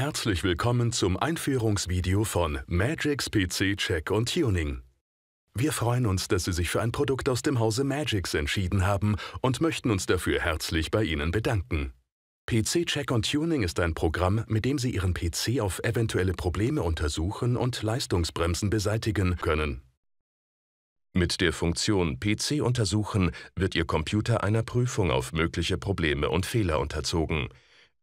Herzlich willkommen zum Einführungsvideo von Magix PC Check und Tuning. Wir freuen uns, dass Sie sich für ein Produkt aus dem Hause Magix entschieden haben und möchten uns dafür herzlich bei Ihnen bedanken. PC Check und Tuning ist ein Programm, mit dem Sie Ihren PC auf eventuelle Probleme untersuchen und Leistungsbremsen beseitigen können. Mit der Funktion PC untersuchen wird Ihr Computer einer Prüfung auf mögliche Probleme und Fehler unterzogen.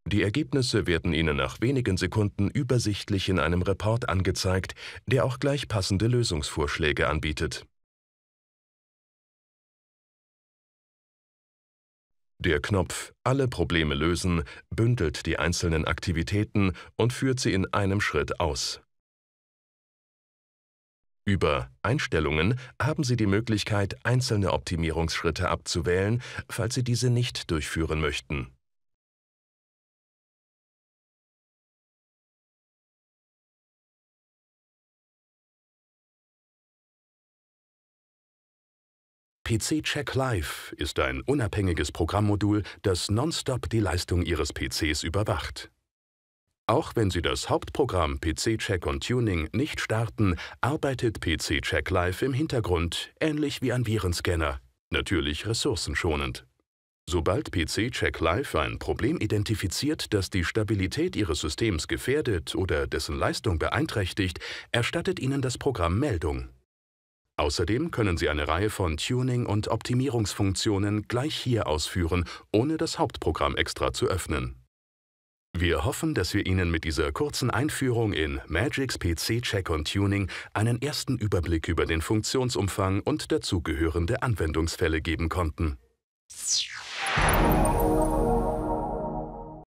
Die Ergebnisse werden Ihnen nach wenigen Sekunden übersichtlich in einem Report angezeigt, der auch gleich passende Lösungsvorschläge anbietet. Der Knopf Alle Probleme lösen bündelt die einzelnen Aktivitäten und führt sie in einem Schritt aus. Über Einstellungen haben Sie die Möglichkeit, einzelne Optimierungsschritte abzuwählen, falls Sie diese nicht durchführen möchten. PC-Check Live ist ein unabhängiges Programmmodul, das nonstop die Leistung Ihres PCs überwacht. Auch wenn Sie das Hauptprogramm PC-Check und Tuning nicht starten, arbeitet PC-Check Live im Hintergrund, ähnlich wie ein Virenscanner, natürlich ressourcenschonend. Sobald PC-Check Live ein Problem identifiziert, das die Stabilität Ihres Systems gefährdet oder dessen Leistung beeinträchtigt, erstattet Ihnen das Programm Meldung. Außerdem können Sie eine Reihe von Tuning- und Optimierungsfunktionen gleich hier ausführen, ohne das Hauptprogramm extra zu öffnen. Wir hoffen, dass wir Ihnen mit dieser kurzen Einführung in Magix PC Check und Tuning einen ersten Überblick über den Funktionsumfang und dazugehörende Anwendungsfälle geben konnten.